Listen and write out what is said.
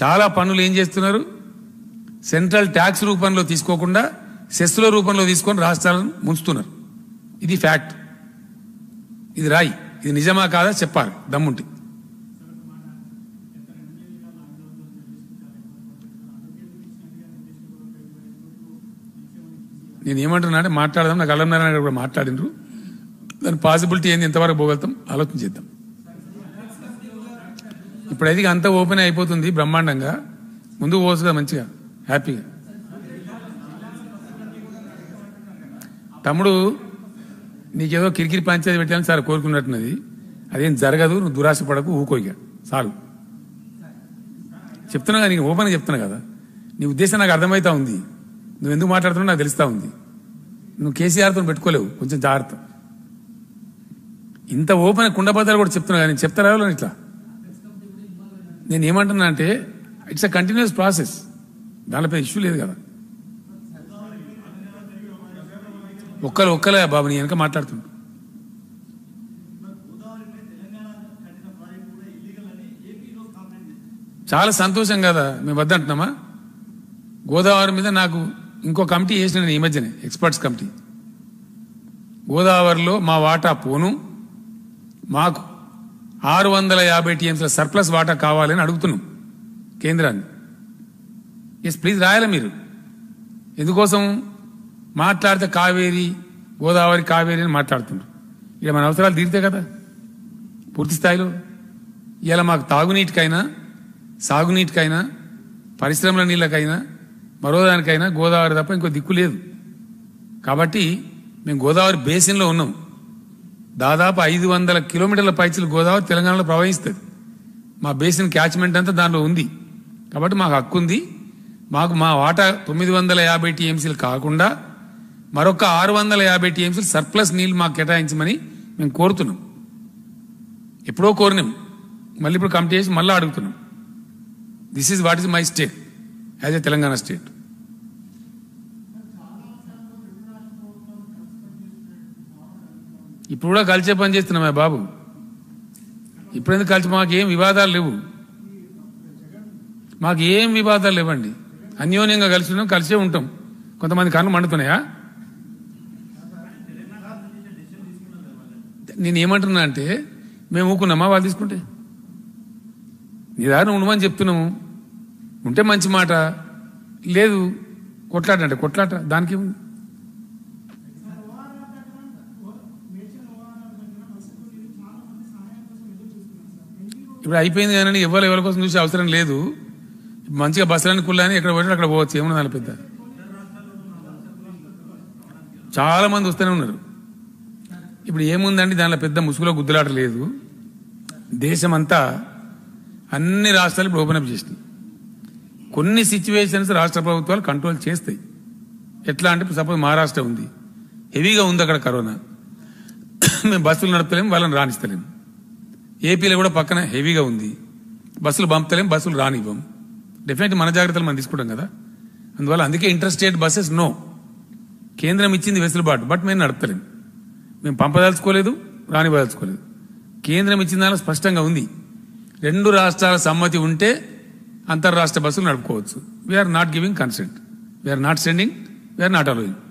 చాలా పనులు ఏం చేస్తున్నారు సెంట్రల్ ట్యాక్స్ రూపంలో తీసుకోకుండా సెస్ల రూపంలో తీసుకొని రాష్ట్రాలను ముంచుతున్నారు ఇది ఫ్యాక్ట్ ఇది రాయి ఇది నిజమా కాదా చెప్పాలి దమ్ముంటి నేను ఏమంటున్నా అంటే మాట్లాడదాం నాకు అల్లం నారాయణ గారు కూడా మాట్లాడినరు దాని పాసిబిలిటీ ఏంది ఎంతవరకు పోగలుగుతాం ఆలోచన చేద్దాం ఇప్పుడు అది అంత ఓపెన్ అయిపోతుంది బ్రహ్మాండంగా ముందు పోసుగా మంచిగా హ్యాపీగా తమ్ముడు నీకేదో కిరికిరి పంచాయతీ పెట్టాలని సార్ కోరుకున్నట్టున్నది అదేం జరగదు నువ్వు దురాశ పడకు ఊకోయిగా చాలు చెప్తున్నా కదా నీకు ఓపెన్గా చెప్తున్నా కదా నీ ఉద్దేశం నాకు అర్థమవుతా ఉంది నువ్వు ఎందుకు మాట్లాడుతున్నావు నాకు తెలుస్తూ ఉంది నువ్వు కేసీఆర్తో పెట్టుకోలేవు కొంచెం జాగ్రత్త ఇంత ఓపెన్ కుండబద్దలు కూడా చెప్తున్నావు కానీ చెప్తారా ఇట్లా నేను ఏమంటున్నా అంటే ఇట్స్ అ కంటిన్యూస్ ప్రాసెస్ దానిపై ఇష్యూ లేదు కదా ఒక్కరు ఒక్కలే బాబు నేను వెనక మాట్లాడుతున్నా చాలా సంతోషం కదా మేము వద్దంటున్నామా గోదావరి మీద నాకు ఇంకో కమిటీ చేసిన నేను ఈ మధ్యనే ఎక్స్పర్ట్స్ కమిటీ గోదావరిలో మా వాటా పోను మాకు ఆరు వందల యాభై టీఎంసీల సర్ప్లస్ వాటా కావాలని అడుగుతున్నాం కేంద్రాన్ని ఎస్ ప్లీజ్ రాయాలి మీరు ఎందుకోసం మాట్లాడితే కావేరి గోదావరి కావేరి అని మాట్లాడుతున్నారు ఇలా మన అవసరాలు తీరితే కదా పూర్తి స్థాయిలో ఇలా మాకు తాగునీటికైనా సాగునీటికైనా పరిశ్రమల నీళ్ళకైనా మరోదానికైనా గోదావరి తప్ప ఇంకో దిక్కు లేదు కాబట్టి మేము గోదావరి బేసిన్లో ఉన్నాం దాదాపు ఐదు వందల కిలోమీటర్ల పైచలు గోదావరి తెలంగాణలో ప్రవహిస్తుంది మా బేసిన్ క్యాచ్మెంట్ అంతా దానిలో ఉంది కాబట్టి మాకు హక్కు ఉంది మాకు మా వాటా తొమ్మిది వందల యాభై టీఎంసీలు కాకుండా మరొక ఆరు వందల యాభై టీఎంసీలు సర్ప్లస్ నీళ్లు మాకు కేటాయించమని మేము కోరుతున్నాం ఎప్పుడో కోరినాం మళ్ళీ ఇప్పుడు కమిటీ చేసి మళ్ళీ అడుగుతున్నాం this is what is my state as a Telangana state ఇప్పుడు కూడా కలిసే పని చేస్తున్నామే బాబు ఇప్పుడెందుకు కలిసి మాకు ఏం వివాదాలు లేవు మాకు ఏం వివాదాలు లేవండి అన్యోన్యంగా కలిసి ఉన్నాం కలిసే ఉంటాం కొంతమంది కన్ను మండుతున్నాయా నేను ఏమంటున్నా అంటే మేము ఊకున్నామా వాళ్ళు తీసుకుంటే నిదానం ఉండమని చెప్తున్నాము ఉంటే మంచి మాట లేదు కొట్లాట అంటే కొట్లాట దానికి ఇప్పుడు అయిపోయింది కానీ ఎవరు ఎవరి కోసం చూసే అవసరం లేదు మంచిగా బస్సులను కుళ్ళని ఎక్కడ పోయినా అక్కడ పోవచ్చు ఏమన్నా పెద్ద చాలా మంది వస్తూనే ఉన్నారు ఇప్పుడు ఏముందండి దానిలో పెద్ద ముసుగులో గుద్దులాట లేదు దేశమంతా అన్ని రాష్ట్రాలు ఇప్పుడు ఓపెన్ అప్ చేసినాయి కొన్ని సిచ్యువేషన్స్ రాష్ట్ర ప్రభుత్వాలు కంట్రోల్ చేస్తాయి ఎట్లా అంటే సపోజ్ మహారాష్ట్ర ఉంది హెవీగా ఉంది అక్కడ కరోనా మేము బస్సులు నడపలేము వాళ్ళని రాణిస్తలేము ఏపీలో కూడా పక్కన హెవీగా ఉంది బస్సులు పంపుతలేం బస్సులు రానివ్వం డెఫినెట్ మన జాగ్రత్తలు మనం తీసుకుంటాం కదా అందువల్ల అందుకే ఇంటర్ స్టేట్ బస్సెస్ నో కేంద్రం ఇచ్చింది వెసులుబాటు బట్ మేము నడపలేం మేము పంపదలుచుకోలేదు రానివ్వదలుచుకోలేదు కేంద్రం ఇచ్చిన దానిలో స్పష్టంగా ఉంది రెండు రాష్ట్రాల సమ్మతి ఉంటే అంతర్రాష్ట్ర బస్సులు నడుపుకోవచ్చు we're not giving consent we're not sending we're not allowing